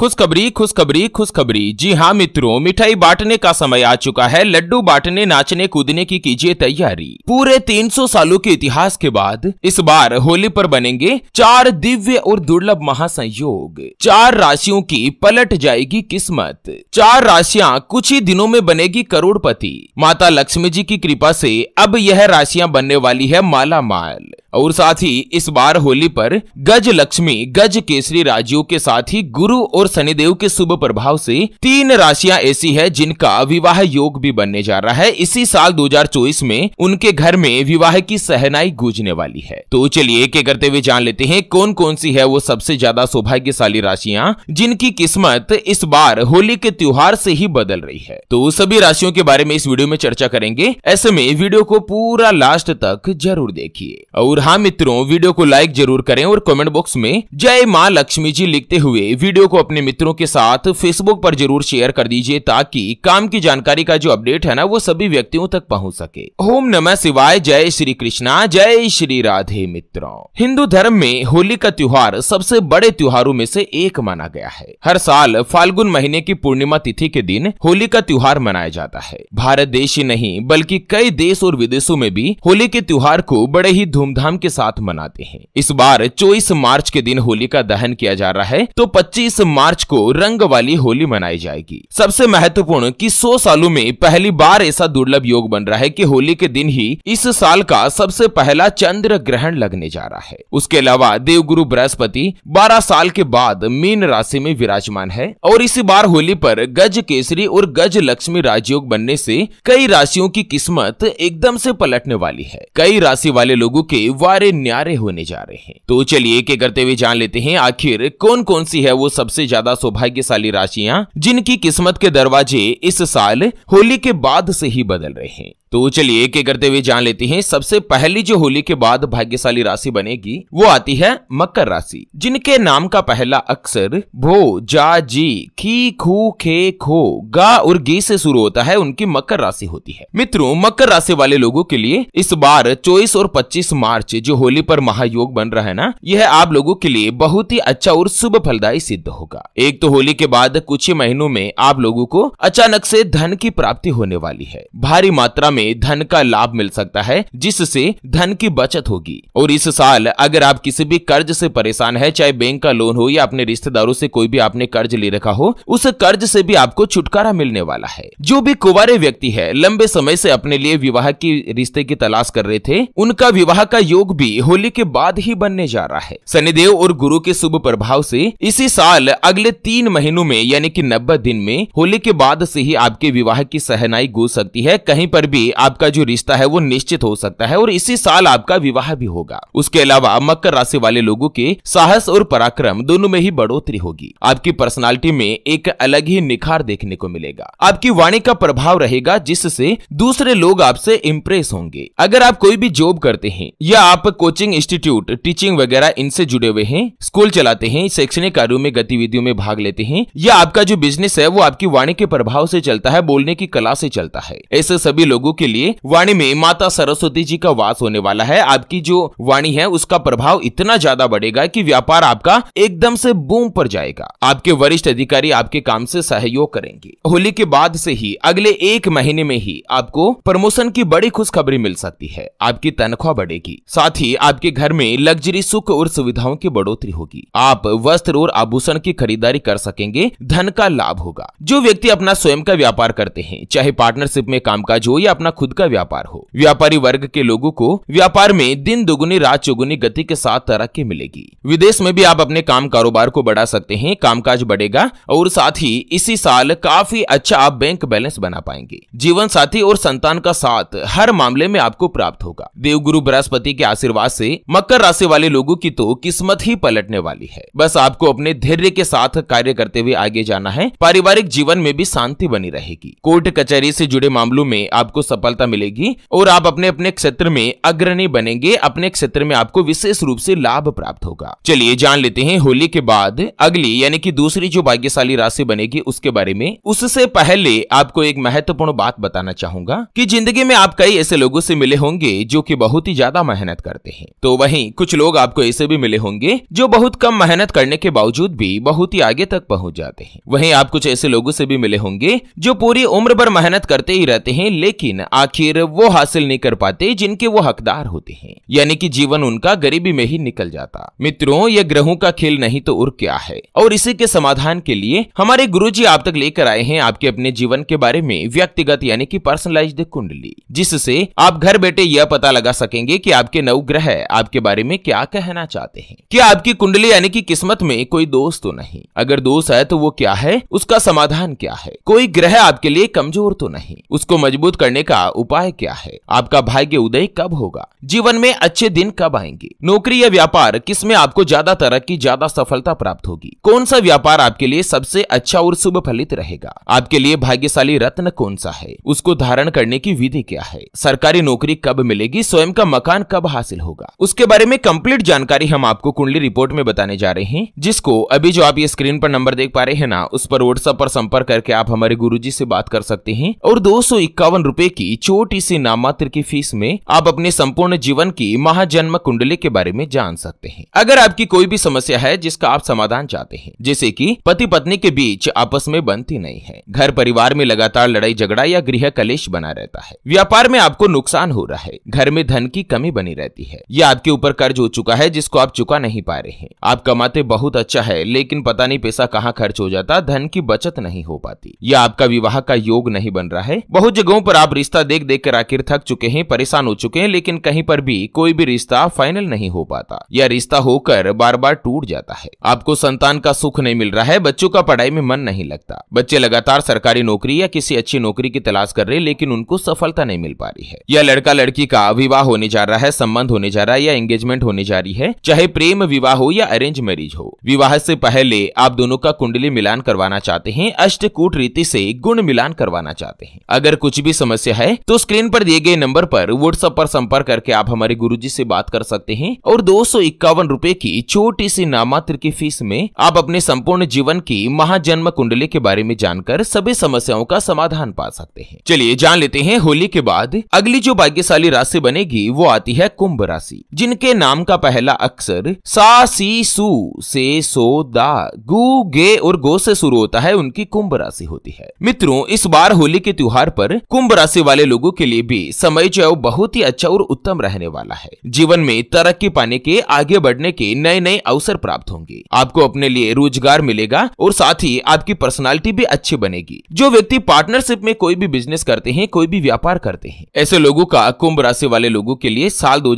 खुशखबरी खुशखबरी खुशखबरी जी हाँ मित्रों मिठाई बांटने का समय आ चुका है लड्डू बांटने नाचने कूदने की कीजिए तैयारी पूरे 300 सालों के इतिहास के बाद इस बार होली पर बनेंगे चार दिव्य और दुर्लभ महासंयोग चार राशियों की पलट जाएगी किस्मत चार राशियां कुछ ही दिनों में बनेगी करोड़पति माता लक्ष्मी जी की कृपा से अब यह राशियां बनने वाली है माला माल और साथ ही इस बार होली पर गज लक्ष्मी गज केसरी राजियों के साथ ही गुरु और शनिदेव के शुभ प्रभाव से तीन राशियां ऐसी है जिनका विवाह योग भी बनने जा रहा है इसी साल 2024 में उनके घर में विवाह की सहनाई गूंजने वाली है तो चलिए के करते हुए जान लेते हैं कौन कौन सी है वो सबसे ज्यादा सौभाग्यशाली राशियां जिनकी किस्मत इस बार होली के त्योहार से ही बदल रही है तो सभी राशियों के बारे में इस वीडियो में चर्चा करेंगे ऐसे में वीडियो को पूरा लास्ट तक जरूर देखिए और और हाँ मित्रों वीडियो को लाइक जरूर करें और कमेंट बॉक्स में जय माँ लक्ष्मी जी लिखते हुए वीडियो को अपने मित्रों के साथ फेसबुक पर जरूर शेयर कर दीजिए ताकि काम की जानकारी का जो अपडेट है ना वो सभी व्यक्तियों तक पहुँच सके ओम नमः शिवाय जय श्री कृष्णा जय श्री राधे मित्रों हिंदू धर्म में होली का त्योहार सबसे बड़े त्योहारों में से एक माना गया है हर साल फाल्गुन महीने की पूर्णिमा तिथि के दिन होली का त्योहार मनाया जाता है भारत देश ही नहीं बल्कि कई देश और विदेशों में भी होली के त्योहार को बड़े ही धूमधाम धूमधाम के साथ मनाते हैं इस बार चौबीस मार्च के दिन होली का दहन किया जा रहा है तो पच्चीस मार्च को रंग वाली होली मनाई जाएगी सबसे महत्वपूर्ण कि 100 सालों में पहली बार ऐसा दुर्लभ योग बन रहा है कि होली के दिन ही इस साल का सबसे पहला चंद्र ग्रहण लगने जा रहा है उसके अलावा देवगुरु बृहस्पति बारह साल के बाद मीन राशि में विराजमान है और इसी बार होली पर गज केसरी और गज लक्ष्मी राजयोग बनने से कई राशियों की किस्मत एकदम से पलटने वाली है कई राशि वाले लोगों के वारे न्यारे होने जा रहे हैं तो चलिए के करते हुए जान लेते हैं आखिर कौन कौन सी है वो सबसे ज्यादा सौभाग्यशाली राशियां जिनकी किस्मत के दरवाजे इस साल होली के बाद से ही बदल रहे हैं तो चलिए एक एक करते हुए जान लेते हैं सबसे पहली जो होली के बाद भाग्यशाली राशि बनेगी वो आती है मकर राशि जिनके नाम का पहला अक्षर भो जा जी खी खू खे खो गा और गी से शुरू होता है उनकी मकर राशि होती है मित्रों मकर राशि वाले लोगों के लिए इस बार चौबीस और पच्चीस मार्च जो होली पर महायोग बन रहा है ना यह आप लोगों के लिए बहुत ही अच्छा और शुभ फलदायी सिद्ध होगा एक तो होली के बाद कुछ ही महीनों में आप लोगों को अचानक से धन की प्राप्ति होने वाली है भारी मात्रा में धन का लाभ मिल सकता है जिससे धन की बचत होगी और इस साल अगर आप किसी भी कर्ज से परेशान है चाहे बैंक का लोन हो या अपने रिश्तेदारों से कोई भी आपने कर्ज ले रखा हो उस कर्ज से भी आपको छुटकारा मिलने वाला है जो भी कुवारे व्यक्ति है लंबे समय से अपने लिए विवाह की रिश्ते की तलाश कर रहे थे उनका विवाह का योग भी होली के बाद ही बनने जा रहा है शनिदेव और गुरु के शुभ प्रभाव से इसी साल अगले तीन महीनों में यानी कि नब्बे दिन में होली के बाद से ही आपके विवाह की सहनाई गूंज सकती है कहीं पर भी आपका जो रिश्ता है वो निश्चित हो सकता है और इसी साल आपका विवाह भी होगा उसके अलावा मकर राशि वाले लोगों के साहस और पराक्रम दोनों में ही बढ़ोतरी होगी आपकी पर्सनालिटी में एक अलग ही निखार देखने को मिलेगा आपकी वाणी का प्रभाव रहेगा जिससे दूसरे लोग आपसे इम्प्रेस होंगे अगर आप कोई भी जॉब करते हैं या आप कोचिंग इंस्टीट्यूट टीचिंग वगैरह इनसे जुड़े हुए हैं स्कूल चलाते हैं शैक्षणिक कार्यो में गतिविधियों में भाग लेते हैं या आपका जो बिजनेस है वो आपकी वाणी के प्रभाव से चलता है बोलने की कला से चलता है ऐसे सभी लोगों के लिए वाणी में माता सरस्वती जी का वास होने वाला है आपकी जो वाणी है उसका प्रभाव इतना ज्यादा बढ़ेगा कि व्यापार आपका एकदम से बूम पर जाएगा आपके वरिष्ठ अधिकारी आपके काम से सहयोग करेंगे होली के बाद से ही अगले एक महीने में ही आपको प्रमोशन की बड़ी खुशखबरी मिल सकती है आपकी तनख्वाह बढ़ेगी साथ ही आपके घर में लग्जरी सुख और सुविधाओं की बढ़ोतरी होगी आप वस्त्र और आभूषण की खरीदारी कर सकेंगे धन का लाभ होगा जो व्यक्ति अपना स्वयं का व्यापार करते हैं चाहे पार्टनरशिप में कामकाज हो या अपना अपना खुद का व्यापार हो व्यापारी वर्ग के लोगों को व्यापार में दिन दुगुनी रात चौगुनी गति के साथ तरक्की मिलेगी विदेश में भी आप अपने काम कारोबार को बढ़ा सकते हैं कामकाज बढ़ेगा और साथ ही इसी साल काफी अच्छा आप बैंक बैलेंस बना पाएंगे जीवन साथी और संतान का साथ हर मामले में आपको प्राप्त होगा देव गुरु बृहस्पति के आशीर्वाद से मकर राशि वाले लोगों की तो किस्मत ही पलटने वाली है बस आपको अपने धैर्य के साथ कार्य करते हुए आगे जाना है पारिवारिक जीवन में भी शांति बनी रहेगी कोर्ट कचहरी से जुड़े मामलों में आपको सब सफलता मिलेगी और आप अपने अपने क्षेत्र में अग्रणी बनेंगे अपने क्षेत्र में आपको विशेष रूप से लाभ प्राप्त होगा चलिए जान लेते हैं होली के बाद अगली यानी कि दूसरी जो भाग्यशाली राशि बनेगी उसके बारे में उससे पहले आपको एक महत्वपूर्ण बात बताना चाहूंगा कि जिंदगी में आप कई ऐसे लोगों से मिले होंगे जो कि बहुत ही ज्यादा मेहनत करते हैं तो वहीं कुछ लोग आपको ऐसे भी मिले होंगे जो बहुत कम मेहनत करने के बावजूद भी बहुत ही आगे तक पहुंच जाते हैं वहीं आप कुछ ऐसे लोगों से भी मिले होंगे जो पूरी उम्र भर मेहनत करते ही रहते हैं लेकिन आखिर वो हासिल नहीं कर पाते जिनके वो हकदार होते हैं यानी कि जीवन उनका गरीबी में ही निकल जाता मित्रों यह ग्रहों का खेल नहीं तो और क्या है और इसी के समाधान के लिए हमारे गुरु जी आप तक लेकर आए हैं आपके अपने जीवन के बारे में व्यक्तिगत यानी की पर्सनलाइज कुंडली जिससे आप घर बैठे यह पता लगा सकेंगे की आपके नव ग्रह आपके बारे में क्या कहना चाहते हैं क्या आपकी कुंडली यानी की किस्मत में कोई दोष तो नहीं अगर दोष है तो वो क्या है उसका समाधान क्या है कोई ग्रह आपके लिए कमजोर तो नहीं उसको मजबूत करने का का उपाय क्या है आपका भाग्य उदय कब होगा जीवन में अच्छे दिन कब आएंगे नौकरी या व्यापार किस में आपको ज्यादा तरक्की ज्यादा सफलता प्राप्त होगी कौन सा व्यापार आपके लिए सबसे अच्छा और शुभ फलित रहेगा आपके लिए भाग्यशाली रत्न कौन सा है उसको धारण करने की विधि क्या है सरकारी नौकरी कब मिलेगी स्वयं का मकान कब हासिल होगा उसके बारे में कंप्लीट जानकारी हम आपको कुंडली रिपोर्ट में बताने जा रहे हैं जिसको अभी जो आप ये स्क्रीन पर नंबर देख पा रहे हैं ना उस पर व्हाट्सएप पर संपर्क करके आप हमारे गुरु से बात कर सकते हैं और दो सौ इक्यावन रूपए की छोटी सी नामात्र की फीस में आप अपने संपूर्ण जीवन की महाजन्म कुंडली के बारे में जान सकते हैं अगर आपकी कोई भी समस्या है जिसका आप समाधान चाहते हैं जैसे कि पति पत्नी के बीच आपस में बनती नहीं है घर परिवार में लगातार लड़ाई झगड़ा या गृह कलेश बना रहता है व्यापार में आपको नुकसान हो रहा है घर में धन की कमी बनी रहती है या आपके ऊपर कर्ज हो चुका है जिसको आप चुका नहीं पा रहे हैं आप कमाते बहुत अच्छा है लेकिन पता नहीं पैसा कहाँ खर्च हो जाता धन की बचत नहीं हो पाती या आपका विवाह का योग नहीं बन रहा है बहुत जगहों पर आप रिश्ता देख देख कर आखिर थक चुके हैं परेशान हो चुके हैं लेकिन कहीं पर भी कोई भी रिश्ता फाइनल नहीं हो पाता या रिश्ता होकर बार बार टूट जाता है आपको संतान का सुख नहीं मिल रहा है बच्चों का पढ़ाई में मन नहीं लगता बच्चे लगातार सरकारी नौकरी या किसी अच्छी नौकरी की तलाश कर रहे लेकिन उनको सफलता नहीं मिल पा रही है या लड़का लड़की का विवाह होने जा रहा है संबंध होने जा रहा है या एंगेजमेंट होने जा रही है चाहे प्रेम विवाह हो या अरेंज मैरिज हो विवाह से पहले आप दोनों का कुंडली मिलान करवाना चाहते हैं अष्टकूट रीति से गुण मिलान करवाना चाहते हैं अगर कुछ भी समस्या है तो स्क्रीन पर दिए गए नंबर पर व्हाट्सएप पर संपर्क करके आप हमारे गुरुजी से बात कर सकते हैं और दो रुपए की छोटी सी नामात्र की फीस में आप अपने संपूर्ण जीवन की महाजन्म कुंडली के बारे में जानकर सभी समस्याओं का समाधान पा सकते हैं चलिए जान लेते हैं होली के बाद अगली जो भाग्यशाली राशि बनेगी वो आती है कुंभ राशि जिनके नाम का पहला अक्षर सा सी सु से सो दा गु गे और गो से शुरू होता है उनकी कुंभ राशि होती है मित्रों इस बार होली के त्योहार पर कुंभ राशि वाले लोगों के लिए भी समय जो है बहुत ही अच्छा और उत्तम रहने वाला है जीवन में तरक्की पाने के आगे बढ़ने के नए नए अवसर प्राप्त होंगे आपको अपने लिए रोजगार मिलेगा और साथ ही आपकी पर्सनालिटी भी अच्छी बनेगी जो व्यक्ति पार्टनरशिप में कोई भी बिजनेस करते हैं कोई भी व्यापार करते हैं ऐसे लोगों का कुंभ राशि वाले लोगों के लिए साल दो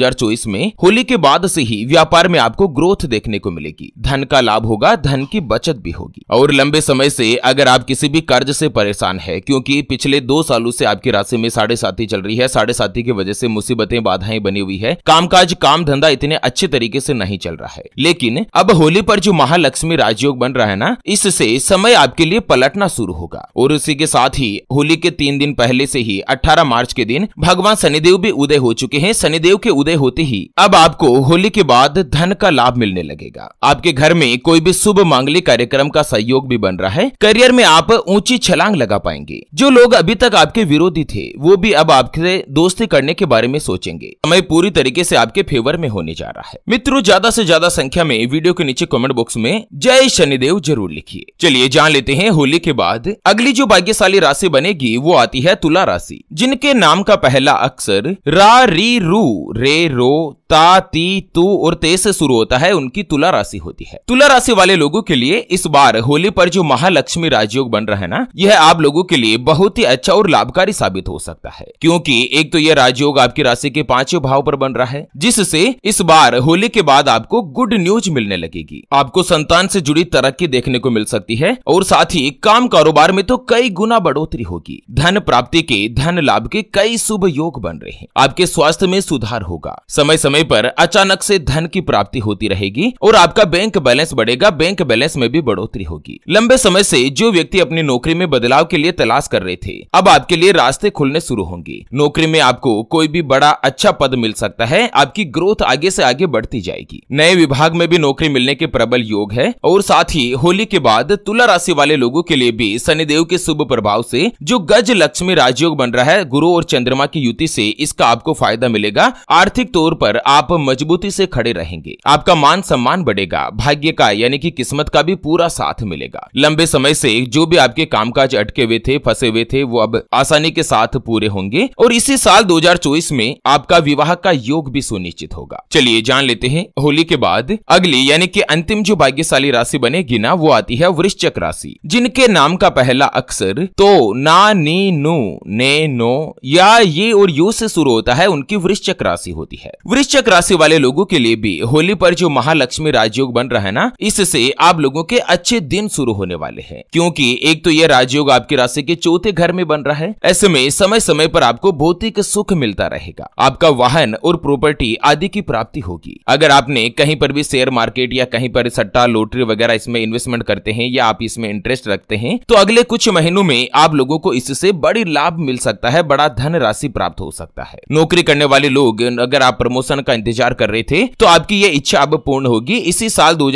में होली के बाद से ही व्यापार में आपको ग्रोथ देखने को मिलेगी धन का लाभ होगा धन की बचत भी होगी और लंबे समय से अगर आप किसी भी कर्ज से परेशान है क्योंकि पिछले दो सालों से आपकी राशि में साढ़े साथी चल रही है साढ़े साथी की वजह से मुसीबतें बाधाएं बनी हुई है कामकाज काम धंधा इतने अच्छे तरीके से नहीं चल रहा है लेकिन अब होली पर जो महालक्ष्मी राजयोग बन रहा है ना इससे समय आपके लिए पलटना शुरू होगा और उसी के साथ ही होली के तीन दिन पहले से ही 18 मार्च के दिन भगवान शनिदेव भी उदय हो चुके हैं शनिदेव के उदय होते ही अब आपको होली के बाद धन का लाभ मिलने लगेगा आपके घर में कोई भी शुभ मांगलिक कार्यक्रम का सहयोग भी बन रहा है करियर में आप ऊंची छलांग लगा पाएंगे जो लोग अभी तक आपके विरोधी थे वो भी अब आपसे दोस्ती करने के बारे में सोचेंगे समय पूरी तरीके से आपके फेवर में होने जा रहा है मित्रों ज्यादा से ज्यादा संख्या में वीडियो के नीचे कमेंट बॉक्स में जय शनिदेव जरूर लिखिए चलिए जान लेते हैं होली के बाद अगली जो भाग्यशाली राशि बनेगी वो आती है तुला राशि जिनके नाम का पहला अक्षर रा री रू रे रो ता ती तू और ते से शुरू होता है उनकी तुला राशि होती है तुला राशि वाले लोगों के लिए इस बार होली पर जो महालक्ष्मी राजयोग बन रहा है ना यह आप लोगों के लिए बहुत ही अच्छा और लाभकारी साबित हो सकता है क्योंकि एक तो यह राजयोग आपकी राशि के पांचों भाव पर बन रहा है जिससे इस बार होली के बाद आपको गुड न्यूज मिलने लगेगी आपको संतान से जुड़ी तरक्की देखने को मिल सकती है और साथ ही काम कारोबार में तो कई गुना बढ़ोतरी होगी धन प्राप्ति के धन लाभ के कई शुभ योग बन रहे हैं आपके स्वास्थ्य में सुधार होगा समय समय समय पर अचानक से धन की प्राप्ति होती रहेगी और आपका बैंक बैलेंस बढ़ेगा बैंक बैलेंस में भी बढ़ोतरी होगी लंबे समय से जो व्यक्ति अपनी नौकरी में बदलाव के लिए तलाश कर रहे थे अब आपके लिए रास्ते खुलने शुरू होंगे नौकरी में आपको कोई भी बड़ा अच्छा पद मिल सकता है आपकी ग्रोथ आगे से आगे बढ़ती जाएगी नए विभाग में भी नौकरी मिलने के प्रबल योग है और साथ ही होली के बाद तुला राशि वाले लोगों के लिए भी शनिदेव के शुभ प्रभाव से जो गज लक्ष्मी राजयोग बन रहा है गुरु और चंद्रमा की युति से इसका आपको फायदा मिलेगा आर्थिक तौर पर आप मजबूती से खड़े रहेंगे आपका मान सम्मान बढ़ेगा भाग्य का यानी कि किस्मत का भी पूरा साथ मिलेगा लंबे समय से जो भी आपके कामकाज अटके हुए थे फंसे हुए थे वो अब आसानी के साथ पूरे होंगे और इसी साल 2024 में आपका विवाह का योग भी सुनिश्चित होगा चलिए जान लेते हैं होली के बाद अगली यानी कि अंतिम जो भाग्यशाली राशि बनेगी ना वो आती है वृश्चक राशि जिनके नाम का पहला अक्षर तो ना नी नो ने नो या ये और यू से शुरू होता है उनकी वृश्चक राशि होती है वृश्चिक वृश्चिक राशि वाले लोगों के लिए भी होली पर जो महालक्ष्मी राजयोग बन रहा है ना इससे आप लोगों के अच्छे दिन शुरू होने वाले हैं क्योंकि एक तो यह राजयोग आपकी राशि के चौथे घर में बन रहा है ऐसे में समय समय पर आपको भौतिक सुख मिलता रहेगा आपका वाहन और प्रॉपर्टी आदि की प्राप्ति होगी अगर आपने कहीं पर भी शेयर मार्केट या कहीं पर सट्टा लोटरी वगैरह इसमें इन्वेस्टमेंट करते हैं या आप इसमें इंटरेस्ट रखते हैं तो अगले कुछ महीनों में आप लोगों को इससे बड़ी लाभ मिल सकता है बड़ा धन राशि प्राप्त हो सकता है नौकरी करने वाले लोग अगर आप प्रमोशन का इंतजार कर रहे थे तो आपकी ये इच्छा अब पूर्ण होगी इसी साल दो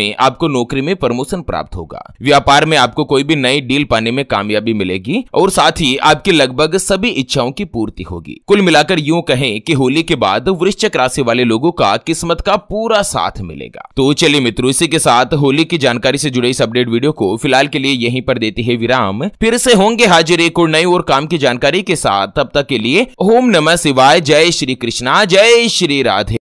में आपको नौकरी में प्रमोशन प्राप्त होगा व्यापार में आपको कोई भी नई डील पाने में कामयाबी मिलेगी और साथ ही आपकी लगभग सभी इच्छाओं की पूर्ति होगी कुल मिलाकर यूं कहें कि होली के बाद वृश्चिक राशि वाले लोगों का किस्मत का पूरा साथ मिलेगा तो चलिए मित्रों इसी के साथ होली की जानकारी से जुड़े इस अपडेट वीडियो को फिलहाल के लिए यहीं पर देती है विराम फिर से होंगे हाजिर एक और नई और काम की जानकारी के साथ तब तक के लिए ओम नमः शिवाय जय श्री कृष्णा जय श्री श्री राधे